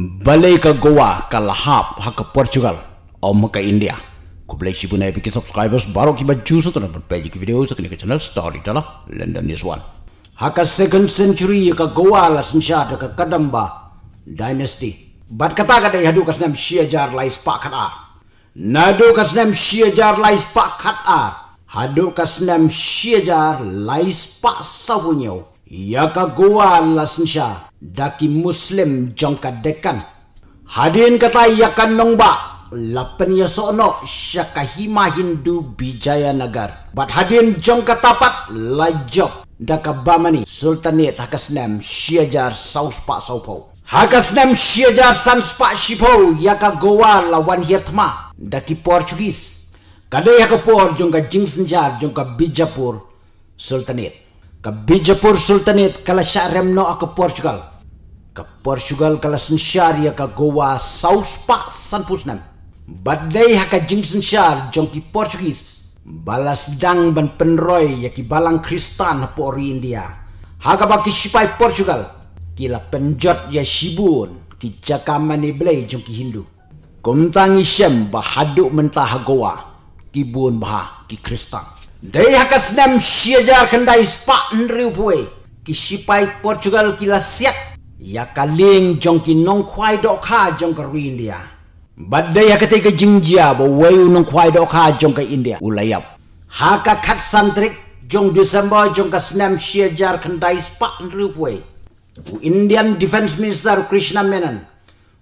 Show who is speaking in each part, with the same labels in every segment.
Speaker 1: balai ka goa ka lahap ha ka portugal o ka india ku blai si bunai bikin subscribers baro ki baju so tona pun pagi ki video sa kini ka channel story tala london news one ha ka second century ya ka goa la sinsha da ka kadamba dynasty bat kata ka dai hadu ka snam shia jar lai spa kat ar nadu ka snam shia jar lai spa kat ar hadu ka snam shia jar lai spa sa bunyau Yaka gua lasnsya daki muslim jangka dekan. Hadin kata yaka nongba lapan ya sono syaka hima hindu bijaya nagar. Bat hadin jangka tapat lajok daka bamani sultanit hakasnem syajar sauspak saupau. Hakasnem syajar sanspak syipau yaka gua lawan hirtma daki portugis. Kadai yaka por jangka jingsenjar jangka bijapur sultanit ke Bijapur Sultanate kala sya remno ke Portugal. Ke Portugal kala sensyar ya ke Goa South Park Sanpusnam. Badai haka jing sensyar jongki Portugis. Balas dang ban penroy ya ki balang Kristan hapu ori India. Haka baki sipai Portugal. Kila penjot ya sibun ki jakamani belai jongki Hindu. Kumtang isyem bahaduk mentah ha Goa. Kibun bah ki Kristan. Ki Dei hakas nem siajar kendai spa nriu pui. Kisipai Portugal kila siat. Ya kaling jong ki nong kwai do ka jong ke India. Badai ya ketika jingjia bo wei nong kwai do ka jong ke India. Ulayap. Haka kat santrik jong Desember jong ke senem siajar kendai spa nriu pui. Bu Indian Defense Minister Krishna Menon.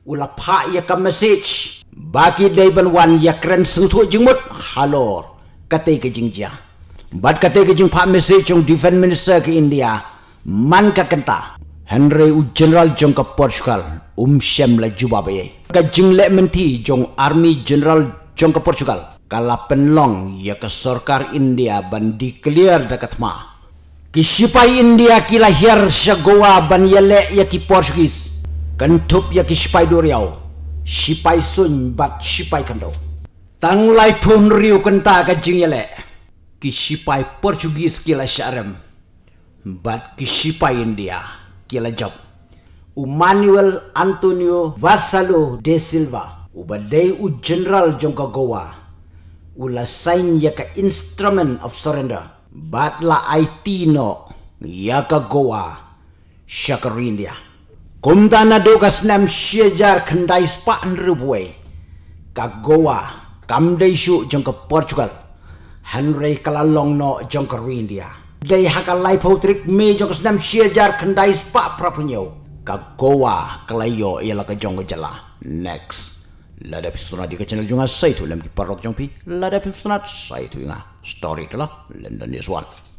Speaker 1: Ula pa ya ka message. Baki dei ban wan ya kren sengtu jingmut halor. Katai ke jingjia. Bat kata ke jeng pamese jeng defense minister ke India, man ka kenta. Henry u general jeng ke Portugal, um shem la juba baye. Ka jeng le menti jeng army general jeng ke Portugal. Kala penlong ya ke sorkar India ban di clear dekat ma. Kisipai India ki lahir sa Goa ban yale ya ki Portugis. Kentup ya ki sipai duriau. Sipai sun bat sipai kandau. Tang lai pun riu kenta ke jeng yale. Kisipai kisipai Portugis kila syarem bat kisipai India kila job Manuel Antonio Vassalo de Silva ubadai u general jongka Goa ula sign ya ka instrument of surrender bat la itino ya ka Goa syakar India kumtana do ka snam syajar kandai spa andrubwe ka Goa kamdai syuk jongka Portugal Henry kalalong no jong India. Dei haka lai poutrik me jong senam siajar kendai spa prapunyo. Ka goa kalayo ialah ke jong jela. Next. Lada pistuna di ke channel jonga saitu lem ki parok jong pi. Lada pistuna saitu inga. Story tu lah. London is one.